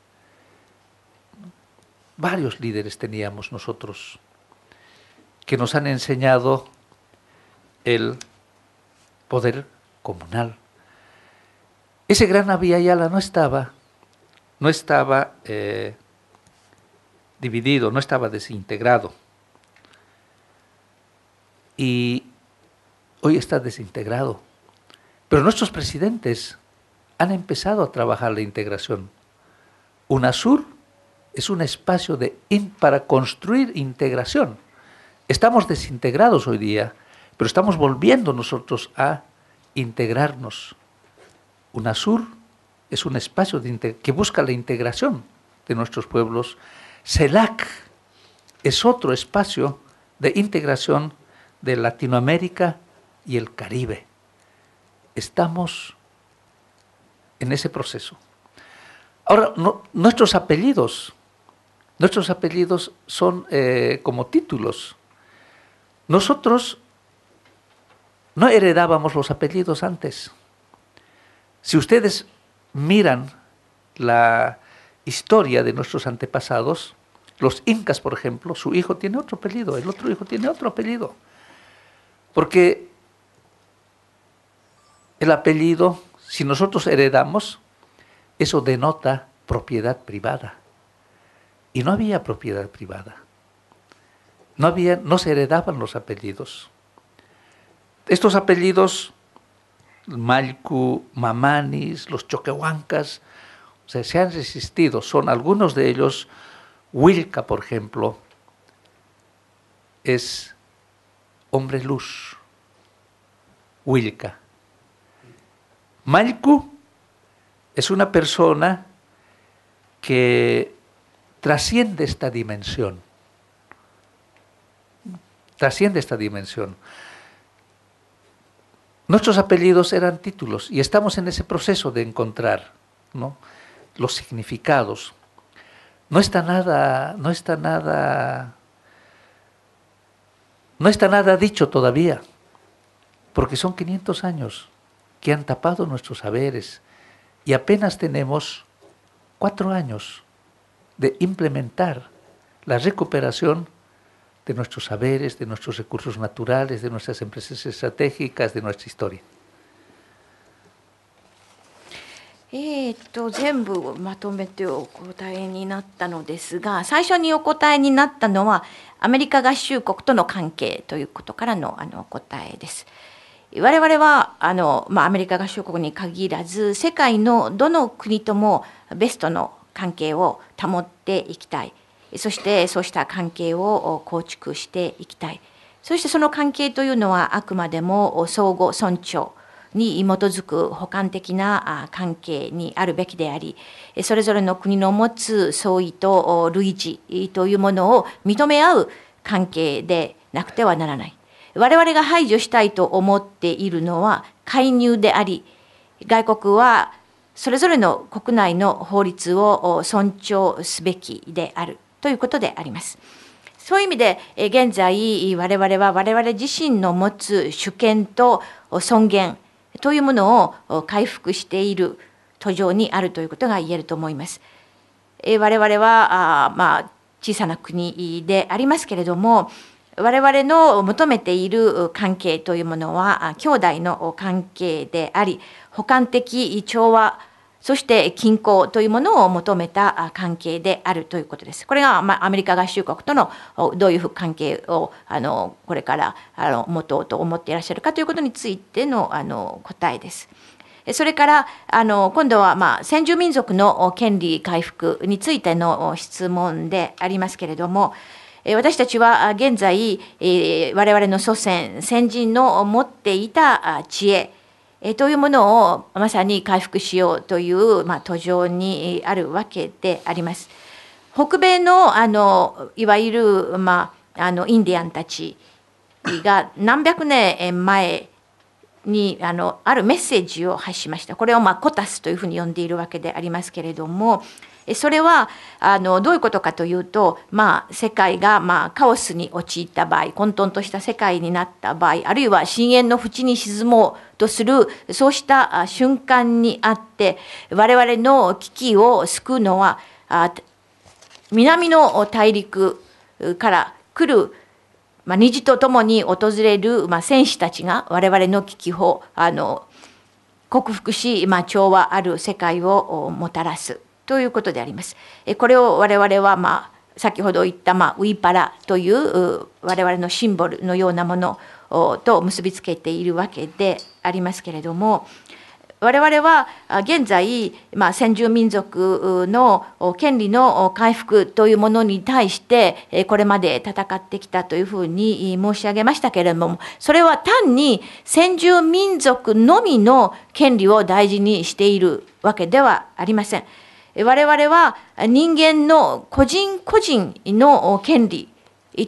varios líderes teníamos nosotros que nos han enseñado el poder comunal. Ese gran Abiyala no estaba, no estaba eh, dividido, no estaba desintegrado. Y hoy está desintegrado. Pero nuestros presidentes han empezado a trabajar la integración. UNASUR es un espacio de para construir integración Estamos desintegrados hoy día, pero estamos volviendo nosotros a integrarnos. UNASUR es un espacio que busca la integración de nuestros pueblos. CELAC es otro espacio de integración de Latinoamérica y el Caribe. Estamos en ese proceso. Ahora, nuestros apellidos, nuestros apellidos son eh, como títulos nosotros no heredábamos los apellidos antes. Si ustedes miran la historia de nuestros antepasados, los incas, por ejemplo, su hijo tiene otro apellido, el otro hijo tiene otro apellido. Porque el apellido, si nosotros heredamos, eso denota propiedad privada. Y no había propiedad privada. No, no se heredaban los apellidos. Estos apellidos, Malcu, Mamanis, los Choquehuancas, se han resistido. Son algunos de ellos, Wilca, por ejemplo, es hombre luz, Wilca. Malcu es una persona que trasciende esta dimensión trasciende esta dimensión. Nuestros apellidos eran títulos y estamos en ese proceso de encontrar ¿no? los significados. No está nada, no está nada, no está nada dicho todavía, porque son 500 años que han tapado nuestros saberes y apenas tenemos cuatro años de implementar la recuperación de nuestros saberes, de nuestros recursos naturales, de nuestras empresas estratégicas, de nuestra historia. えーと、全部まとめてお答えになったのですが最初にお答えになったのはアメリカ合衆国との関係ということからのあの答えです。我々はあの、まあ、アメリカ合衆国に限らず世界のどの国ともベストの関係を保っていきたいそしてそうした関係を構築していきたいそしてその関係というのはあくまでも相互尊重に基づく補完的な関係にあるべきでありそれぞれの国の持つ相違と類似というものを認め合う関係でなくてはならない我々が排除したいと思っているのは介入であり外国はそれぞれの国内の法律を尊重すべきである。ということであります。そういう意味で、現在、我々は我々自身の持つ主権と尊厳というものを回復している途上にあるということが言えると思います。我々は、あまあ、小さな国でありますけれども、我々の求めている関係というものは兄弟の関係であり補完的調和そして均衡というものを求めた関係であるということです。これが、アメリカ合衆国とのどういう関係をあのこれからあの持とうと思っていらっしゃるかということについてのあの答えです。それからあの今度は、まあ、先住民族の権利回復についての質問でありますけれども私たちは現在我々の祖先先人の持っていた知恵えというものをまさに回復しようという、まあ、途上にあるわけであります。北米のあのいわゆる、まあ、あのインディアンたちが何百年前にあのあるメッセージを発しましたこれを、まあ、コタスというふうに呼んでいるわけでありますけれどもそれはあのどういうことかというと、まあ、世界が、まあ、カオスに陥った場合混沌とした世界になった場合あるいは深淵の淵に沈もうとするそうした瞬間にあって我々の危機を救うのは南の大陸から来るまあ、虹とともに訪れる、まあ、戦士たちが我々の危機をあの克服し、まあ、調和ある世界をもたらすということであります。これを我々はまあ先ほど言った、まあ、ウィパラという我々のシンボルのようなものと結びつけているわけでありますけれども我々は現在、まあ、先住民族の権利の回復というものに対してこれまで戦ってきたというふうに申し上げましたけれどもそれは単に先住民族のみの権利を大事にしているわけではありません。我々は人間の個人個人の権利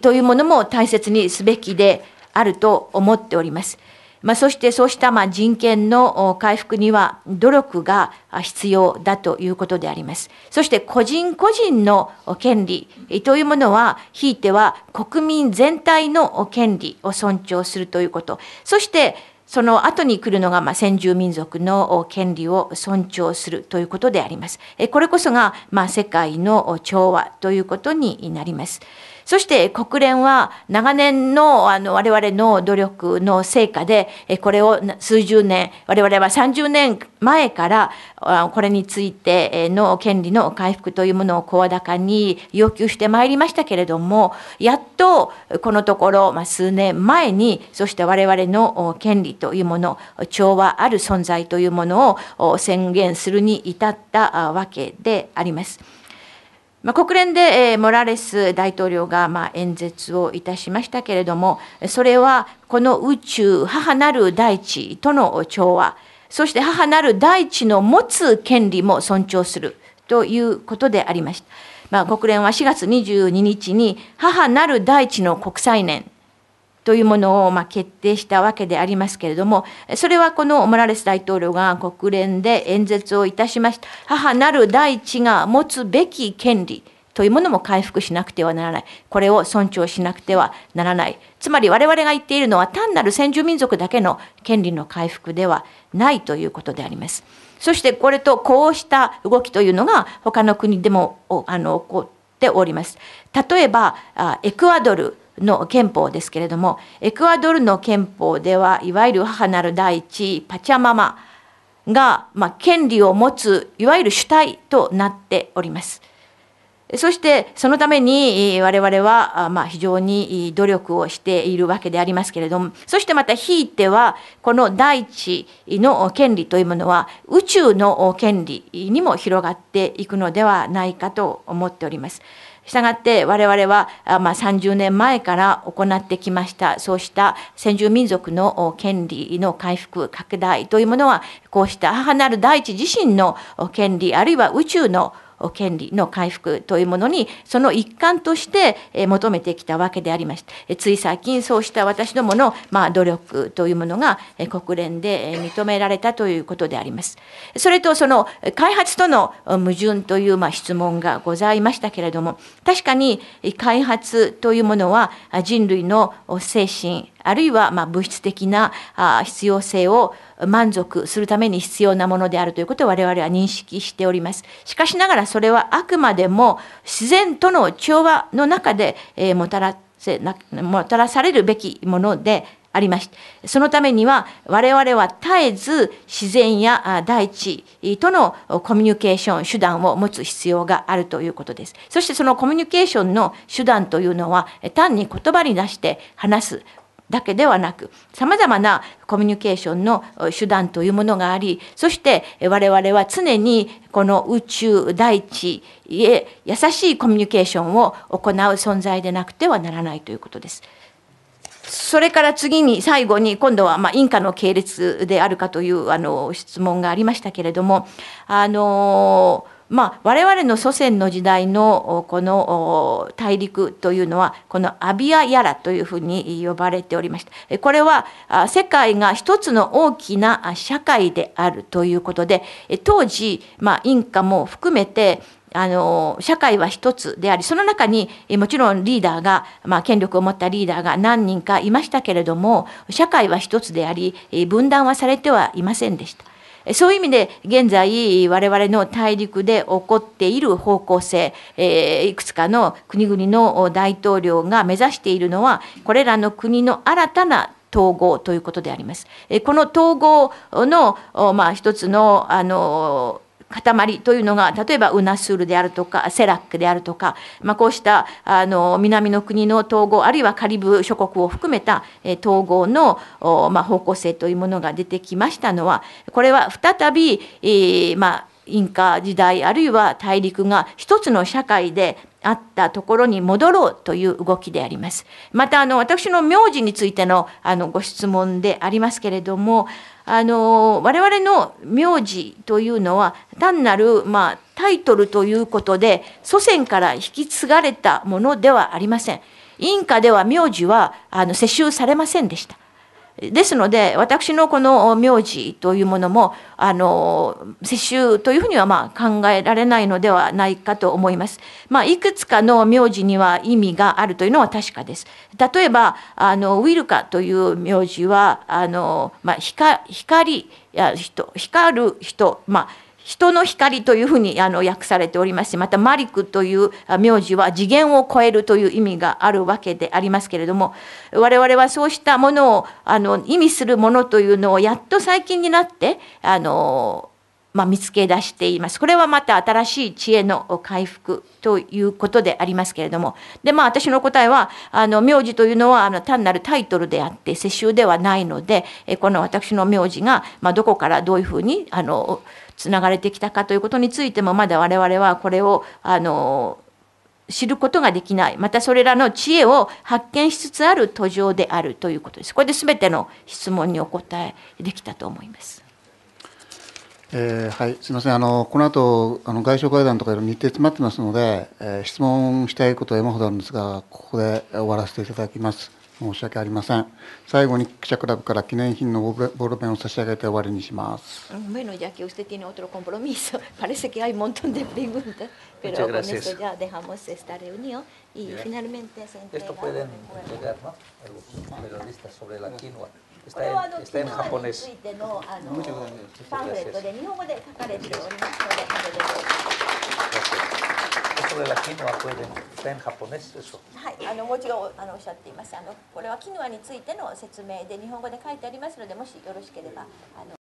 というものも大切にすべきであると思っております。まあ、そしてそうしたまあ人権の回復には努力が必要だということであります。そして個人個人の権利というものは、ひいては国民全体の権利を尊重するということ。そしてその後に来るのが、まあ、先住民族の権利を尊重するということであります。これこそが、まあ、世界の調和ということになります。そして国連は長年のあの我々の努力の成果で、これを数十年、我々は30年前からこれについての権利の回復というものを声高に要求してまいりましたけれども、やっとこのところ、まあ、数年前に、そして我々の権利というもの、調和ある存在というものを宣言するに至ったわけであります。ま国連で、えモラレス大統領が、ま演説をいたしましたけれどもそれはこの宇宙母なる大地との調和そして母なる大地の持つ権利も尊重するということでありました、まあ、国連は4月22日に母なる大地の国際年というものをま決定したわけでありますけれども、それはこのモラレス大統領が国連で演説をいたしました、母なる大地が持つべき権利というものも回復しなくてはならない、これを尊重しなくてはならない、つまり我々が言っているのは単なる先住民族だけの権利の回復ではないということであります。そしてこれとこうした動きというのが他の国でもあの起こっております。例えばエクアドルの憲法ですけれどもエクアドルの憲法ではいわゆる母なる大地パチャママが、まあ、権利を持ついわゆる主体となっております。そしてそのために我々はまあ非常に努力をしているわけでありますけれどもそしてまたひいてはこの大地の権利というものは宇宙の権利にも広がっていくのではないかと思っております。したがって我々は、まあ、30年前から行ってきましたそうした先住民族の権利の回復拡大というものはこうした母なる大地自身の権利あるいは宇宙の権利の回復というものにその一環として求めてきたわけでありましてつい最近そうした私どものま努力というものが国連で認められたということであります。それとその開発との矛盾というま質問がございましたけれども確かに開発というものは人類の精神あるいはま物質的な必要性を満足するために必要なものであるということを我々は認識しております。しかしながらそれはあくまでも自然との調和の中で、えもたらせなもたらされるべきものでありましてそのためには我々は絶えず自然や大地とのコミュニケーション手段を持つ必要があるということですそしてそのコミュニケーションの手段というのは単に言葉に出して話すだけではなくさまざまなコミュニケーションの手段というものがありそして我々は常にこの宇宙大地へ優しいコミュニケーションを行う存在でなくてはならないということです。それから次に最後に今度はまあインカの系列であるかというあの質問がありましたけれどもあのーまあ、我々の祖先の時代のこの大陸というのはこのアビアヤラというふうに呼ばれておりましたこれは世界が一つの大きな社会であるということで当時、まあ、インカも含めてあの社会は一つでありその中にもちろんリーダーが、まあ、権力を持ったリーダーが何人かいましたけれども社会は一つであり分断はされてはいませんでした。そういう意味で現在我々の大陸で起こっている方向性、えいくつかの国々の大統領が目指しているのはこれらの国の新たな統合ということであります。この統合の、まあ、一つのあの塊というのが例えばウナスールであるとかセラックであるとか、まあ、こうしたあの南の国の統合あるいはカリブ諸国を含めた、え統合の、まあ、方向性というものが出てきましたのはこれは再び、えー、まあ、インカ時代あるいは大陸が一つの社会であったところに戻ろうという動きであります。またあの私の名字についてのあのご質問でありますけれどもあの我々の名字というのは単なる、まあ、タイトルということで祖先から引き継がれたものではありません。インカでは名字はあの世襲されませんでした。ですので私のこの名字というものもあの世襲というふうにはまあ考えられないのではないかと思います。まあ、いくつかの名字には意味があるというのは確かです。例えばあのウィルカという名字はあの、まあ、光光る人、まあ人の光というふうにあの訳されておりますしまたマリクという名字は次元を超えるという意味があるわけでありますけれども我々はそうしたものをあの意味するものというのをやっと最近になってあの、まあ、見つけ出しています。これはまた新しい知恵の回復ということでありますけれどもでまあ私の答えはあの名字というのはあの単なるタイトルであって世襲ではないのでこの私の名字が、まあ、どこからどういうふうにあのつながれてきたかということについてもまだ我々はこれをあの知ることができない。またそれらの知恵を発見しつつある途上であるということです。これで全ての質問にお答えできたと思います。えー、はい、すみません。あのこの後あの外相会談とかいろいろ日程詰まってますので、えー、質問したいことは山ほどあるんですが、ここで終わらせていただきます。申し訳ありません最後に記者クラブから記念品のボールペンを差し上げて終わりにします Bueno, ya que usted tiene otro compromiso, parece que hay un montón de preguntas, pero con esto ya dejamos esta reunión y finalmente se entrega. Esto pueden entregar, ¿no? El periodista sobre la quinoa. Está en, está en japonés. パンフレットで日本語で書かれておりますので、後でどうぞ。これはキヌアこれで全ハポネスでしょはいあのもう一度あのおっしゃっていますあのこれはキヌアについての説明で日本語で書いてありますのでもしよろしければあの